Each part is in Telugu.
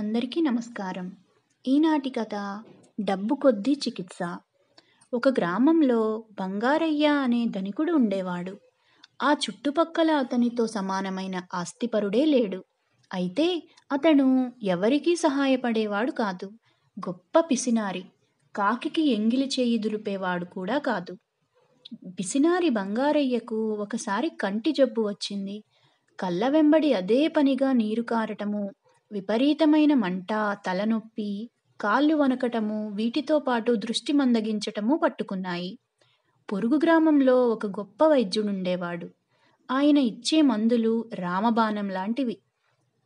అందరికీ నమస్కారం ఈనాటి కథ డబ్బు కొద్దీ చికిత్స ఒక గ్రామంలో బంగారయ్య అనే ధనికుడు ఉండేవాడు ఆ చుట్టుపక్కల అతనితో సమానమైన ఆస్తిపరుడే లేడు అయితే అతను ఎవరికీ సహాయపడేవాడు కాదు గొప్ప పిసినారి కాకికి ఎంగిలి చేయి దులిపేవాడు కూడా కాదు పిసినారి బంగారయ్యకు ఒకసారి కంటి జబ్బు వచ్చింది కళ్ళ వెంబడి అదే పనిగా నీరు కారటము విపరీతమైన మంట తలనొప్పి కాళ్ళు వనకటము వీటితో పాటు దృష్టి మందగించటము పట్టుకున్నాయి పొరుగు గ్రామంలో ఒక గొప్ప వైద్యుడుండేవాడు ఆయన ఇచ్చే మందులు రామబాణం లాంటివి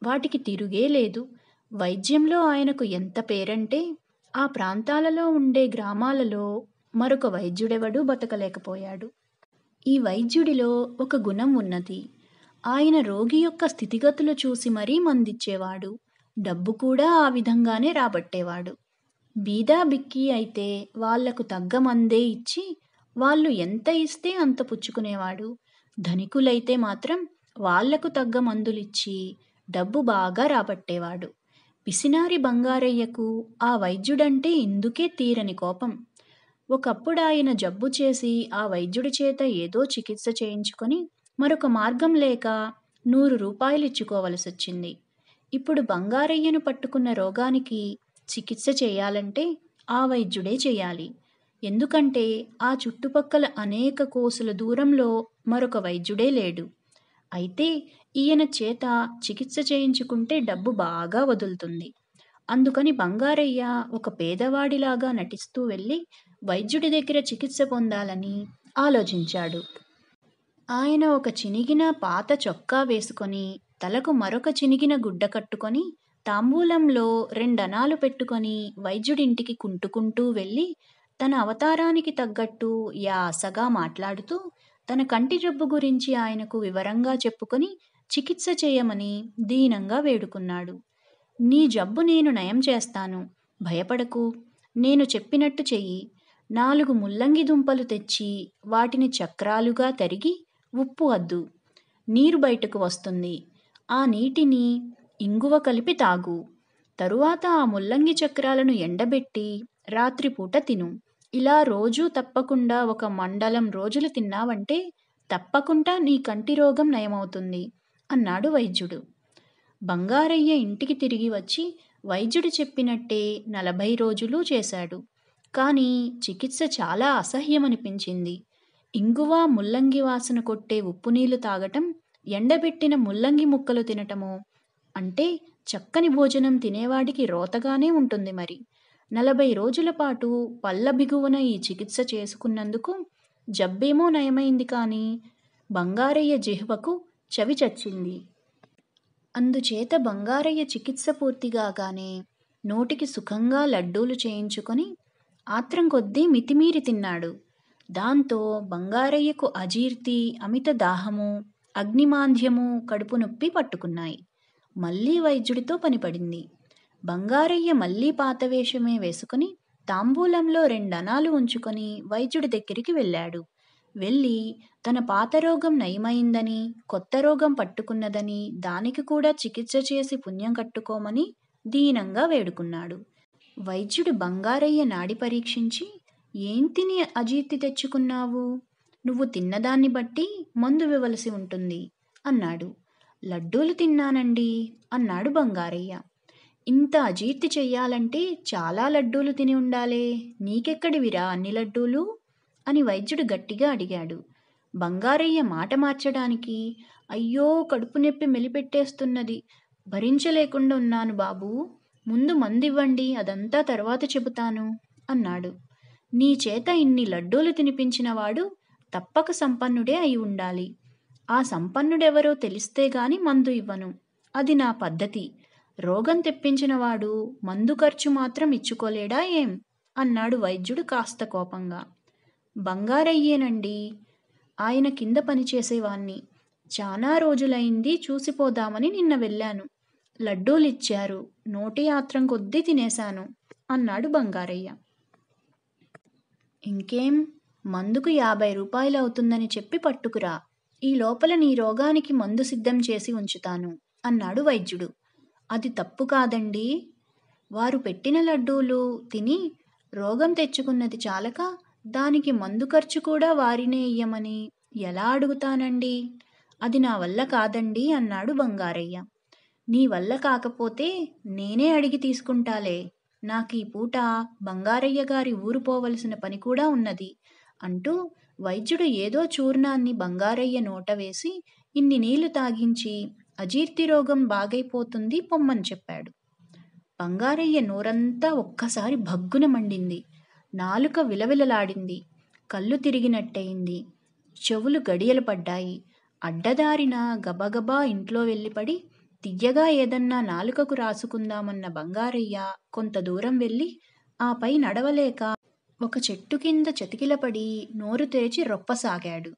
వాటికి తిరుగే లేదు వైద్యంలో ఆయనకు ఎంత పేరంటే ఆ ప్రాంతాలలో ఉండే గ్రామాలలో మరొక వైద్యుడెవడూ బతకలేకపోయాడు ఈ వైద్యుడిలో ఒక గుణం ఉన్నది ఆయన రోగి యొక్క స్థితిగతులు చూసి మరీ మందిచ్చేవాడు డబ్బు కూడా ఆ విధంగానే రాబట్టేవాడు బీదా బిక్కి అయితే వాళ్లకు తగ్గ మందే ఇచ్చి వాళ్ళు ఎంత ఇస్తే అంత పుచ్చుకునేవాడు ధనికులైతే మాత్రం వాళ్లకు తగ్గ మందులిచ్చి డబ్బు బాగా రాబట్టేవాడు పిసినారి బంగారయ్యకు ఆ వైద్యుడంటే ఇందుకే తీరని కోపం ఒకప్పుడు ఆయన జబ్బు చేసి ఆ వైద్యుడి చేత ఏదో చికిత్స చేయించుకొని మరొక మార్గం లేక నూరు రూపాయలు వచ్చింది ఇప్పుడు బంగారయ్యను పట్టుకున్న రోగానికి చికిత్స చేయాలంటే ఆ వైద్యుడే చేయాలి ఎందుకంటే ఆ చుట్టుపక్కల అనేక కోసుల దూరంలో మరొక వైద్యుడే లేడు అయితే ఈయన చేత చికిత్స చేయించుకుంటే డబ్బు బాగా వదులుతుంది అందుకని బంగారయ్య ఒక పేదవాడిలాగా నటిస్తూ వెళ్ళి వైద్యుడి దగ్గర చికిత్స పొందాలని ఆలోచించాడు ఆయన ఒక చినిగిన పాత చొక్కా వేసుకొని తలకు మరొక చినిగిన గుడ్డ కట్టుకొని తాంబూలంలో రెండనాలు పెట్టుకొని వైద్యుడింటికి కుంటుకుంటూ వెళ్ళి తన అవతారానికి తగ్గట్టు యాసగా మాట్లాడుతూ తన కంటి జబ్బు గురించి ఆయనకు వివరంగా చెప్పుకొని చికిత్స చేయమని దీనంగా వేడుకున్నాడు నీ జబ్బు నేను నయం చేస్తాను భయపడకు నేను చెప్పినట్టు చెయ్యి నాలుగు ముల్లంగి దుంపలు తెచ్చి వాటిని చక్రాలుగా తరిగి ఉప్పు వద్దు నీరు బయటకు వస్తుంది ఆ నీటిని ఇంగువ కలిపి తాగు తరువాత ఆ ముల్లంగి చక్రాలను ఎండబెట్టి రాత్రిపూట తిను ఇలా రోజూ తప్పకుండా ఒక మండలం రోజులు తిన్నావంటే తప్పకుండా నీ కంటి రోగం నయమవుతుంది అన్నాడు వైద్యుడు బంగారయ్య ఇంటికి తిరిగి వచ్చి వైద్యుడు చెప్పినట్టే నలభై రోజులు చేశాడు కానీ చికిత్స చాలా అసహ్యమనిపించింది ఇంగువ ముల్లంగి వాసన కొట్టే ఉప్పునీళ్లు తాగటం ఎండబెట్టిన ముల్లంగి ముక్కలు తినటము అంటే చక్కని భోజనం తినేవాడికి రోతగానే ఉంటుంది మరి నలభై రోజుల పాటు పళ్ళ బిగువన ఈ చికిత్స చేసుకున్నందుకు జబ్బేమో నయమైంది కానీ బంగారయ్య జిహ్వకు చవి చచ్చింది అందుచేత బంగారయ్య చికిత్స పూర్తిగాగానే నోటికి సుఖంగా లడ్డూలు చేయించుకొని ఆత్రం కొద్దీ మితిమీరి తిన్నాడు దాంతో బంగారయ్యకు అజీర్తి అమిత దాహము అగ్నిమాంద్యము కడుపు నొప్పి పట్టుకున్నాయి మళ్ళీ వైద్యుడితో పనిపడింది బంగారయ్య మళ్ళీ పాతవేషమే వేసుకుని తాంబూలంలో రెండనాలు ఉంచుకొని వైద్యుడి దగ్గరికి వెళ్ళాడు వెళ్ళి తన పాత రోగం నయమైందని కొత్త రోగం పట్టుకున్నదని దానికి కూడా చికిత్స చేసి పుణ్యం కట్టుకోమని దీనంగా వేడుకున్నాడు వైద్యుడు బంగారయ్య నాడి పరీక్షించి ఏం తిని అజీర్తి తెచ్చుకున్నావు నువ్వు తిన్నదాన్ని బట్టి మందు ఇవ్వవలసి ఉంటుంది అన్నాడు లడ్డూలు తిన్నానండి అన్నాడు బంగారయ్య ఇంత అజీర్తి చెయ్యాలంటే చాలా లడ్డూలు తిని ఉండాలే నీకెక్కడివిరా అన్ని లడ్డూలు అని వైద్యుడు గట్టిగా అడిగాడు బంగారయ్య మాట మార్చడానికి అయ్యో కడుపు నొప్పి మెలిపెట్టేస్తున్నది భరించలేకుండా ఉన్నాను బాబు ముందు మందివ్వండి అదంతా తర్వాత చెబుతాను అన్నాడు నీ చేత ఇన్ని లడ్డూలు తినిపించినవాడు తప్పక సంపన్నుడే అయి ఉండాలి ఆ సంపన్నుడెవరో తెలిస్తే గాని మందు ఇవ్వను అది నా పద్ధతి రోగం తెప్పించినవాడు మందు ఖర్చు మాత్రం ఇచ్చుకోలేడా ఏం అన్నాడు వైద్యుడు కాస్త కోపంగా బంగారయ్యేనండి ఆయన కింద పనిచేసేవాణ్ణి చాలా రోజులైంది చూసిపోదామని నిన్న వెళ్ళాను లడ్డూలిచ్చారు నోటి యాత్రం కొద్దీ తినేశాను అన్నాడు బంగారయ్య ఇంకేం మందుకు యాభై రూపాయలవుతుందని చెప్పి పట్టుకురా ఈ లోపల నీ రోగానికి మందు సిద్ధం చేసి ఉంచుతాను అన్నాడు వైద్యుడు అది తప్పు కాదండి వారు పెట్టిన లడ్డూలు తిని రోగం తెచ్చుకున్నది చాలక దానికి మందు ఖర్చు కూడా వారినే ఇయ్యమని ఎలా అడుగుతానండి అది నా వల్ల కాదండి అన్నాడు బంగారయ్య నీ వల్ల కాకపోతే నేనే అడిగి తీసుకుంటాలే నాకీ పూట బంగారయ్య గారి ఊరు పోవలసిన పని కూడా ఉన్నది అంటూ వైద్యుడు ఏదో చూర్ణాన్ని బంగారయ్య నోట వేసి ఇన్ని నీళ్లు తాగించి అజీర్తి రోగం బాగైపోతుంది పొమ్మని చెప్పాడు బంగారయ్య నోరంతా ఒక్కసారి భగ్గున మండింది నాలుక విలవిలలాడింది కళ్ళు తిరిగినట్టయింది చెవులు గడియలు పడ్డాయి అడ్డదారిన గబగబా ఇంట్లో వెళ్ళిపడి తియ్యగా ఏదన్నా నాలుకకు రాసుకుందామన్న బంగారయ్య కొంత దూరం వెళ్ళి ఆపై నడవలేక ఒక చెట్టు కింద చతికిలపడి నోరు తెరిచి రొప్పసాగాడు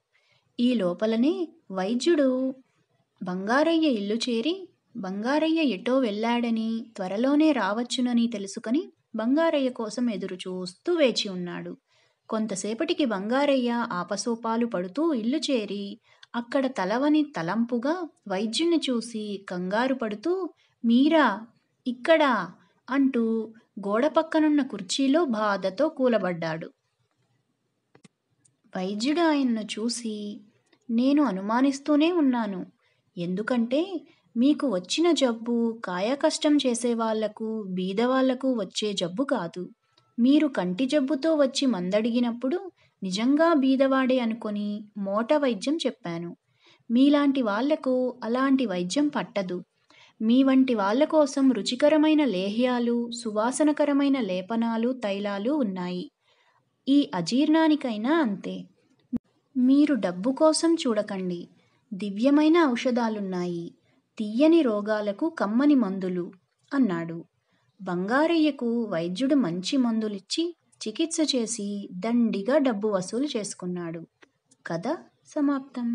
ఈ లోపలనే వైద్యుడు బంగారయ్య ఇల్లు చేరి బంగారయ్య ఎటో వెళ్ళాడని త్వరలోనే రావచ్చునని తెలుసుకుని బంగారయ్య కోసం ఎదురు చూస్తూ వేచి ఉన్నాడు కొంతసేపటికి బంగారయ్య ఆపసోపాలు పడుతూ ఇల్లు చేరి అక్కడ తలవని తలంపుగా వైద్యుని చూసి కంగారు పడుతూ మీరా ఇక్కడా అంటూ గోడ పక్కనున్న కుర్చీలో బాధతో కూలబడ్డాడు వైద్యుడు ఆయన్ను చూసి నేను అనుమానిస్తూనే ఉన్నాను ఎందుకంటే మీకు వచ్చిన జబ్బు కాయకష్టం చేసేవాళ్లకు బీదవాళ్లకు వచ్చే జబ్బు కాదు మీరు కంటి జబ్బుతో వచ్చి మందడిగినప్పుడు నిజంగా బీదవాడే అనుకొని మోట వైద్యం చెప్పాను మీలాంటి వాళ్లకు అలాంటి వైద్యం పట్టదు మీ వంటి వాళ్ళ కోసం రుచికరమైన లేహ్యాలు సువాసనకరమైన లేపనాలు తైలాలు ఉన్నాయి ఈ అజీర్ణానికైనా అంతే మీరు డబ్బు కోసం చూడకండి దివ్యమైన ఔషధాలున్నాయి తీయని రోగాలకు కమ్మని మందులు అన్నాడు బంగారయ్యకు వైద్యుడు మంచి మందులిచ్చి చికిత్స చేసి దండిగా డబ్బు వసూలు చేసుకున్నాడు కథ సమాప్తం